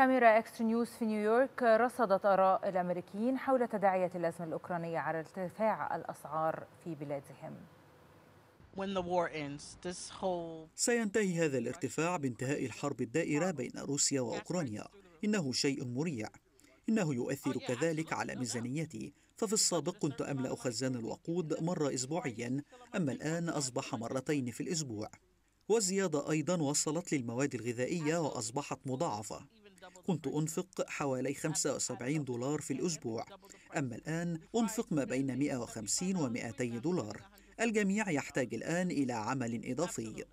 كاميرا اكس نيوز في نيويورك رصدت اراء الامريكيين حول تداعيات الازمه الاوكرانيه على ارتفاع الاسعار في بلادهم. سينتهي هذا الارتفاع بانتهاء الحرب الدائره بين روسيا واوكرانيا، انه شيء مريع. انه يؤثر كذلك على ميزانيتي، ففي السابق كنت املا خزان الوقود مره اسبوعيا، اما الان اصبح مرتين في الاسبوع. والزياده ايضا وصلت للمواد الغذائيه واصبحت مضاعفه كنت أنفق حوالي 75 دولار في الأسبوع أما الآن أنفق ما بين 150 و 200 دولار الجميع يحتاج الآن إلى عمل إضافي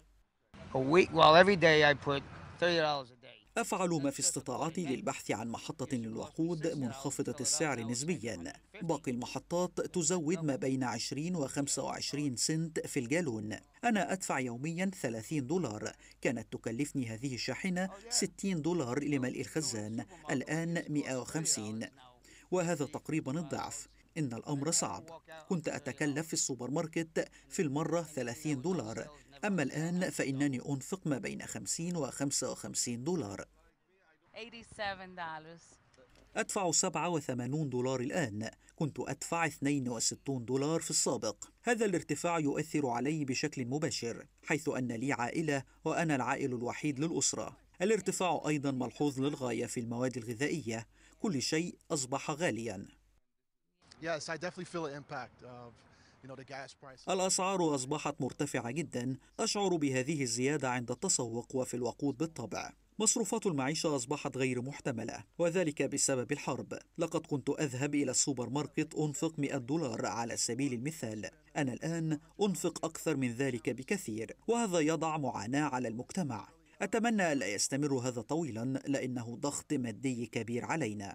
أفعل ما في استطاعتي للبحث عن محطة للوقود منخفضة السعر نسبيا باقي المحطات تزود ما بين 20 و 25 سنت في الجالون أنا أدفع يوميا 30 دولار كانت تكلفني هذه الشاحنة 60 دولار لملء الخزان الآن 150 وهذا تقريبا الضعف إن الأمر صعب كنت أتكلف في السوبر ماركت في المرة 30 دولار أما الآن فإنني أنفق ما بين 50 و 55 دولار أدفع 87 دولار الآن كنت أدفع 62 دولار في السابق هذا الارتفاع يؤثر علي بشكل مباشر حيث أن لي عائلة وأنا العائل الوحيد للأسرة الارتفاع أيضا ملحوظ للغاية في المواد الغذائية كل شيء أصبح غاليا الأسعار أصبحت مرتفعة جدا أشعر بهذه الزيادة عند التسوق وفي الوقود بالطبع مصروفات المعيشة أصبحت غير محتملة وذلك بسبب الحرب لقد كنت أذهب إلى السوبر ماركت أنفق 100 دولار على سبيل المثال أنا الآن أنفق أكثر من ذلك بكثير وهذا يضع معاناة على المجتمع أتمنى لا يستمر هذا طويلا لأنه ضغط مادي كبير علينا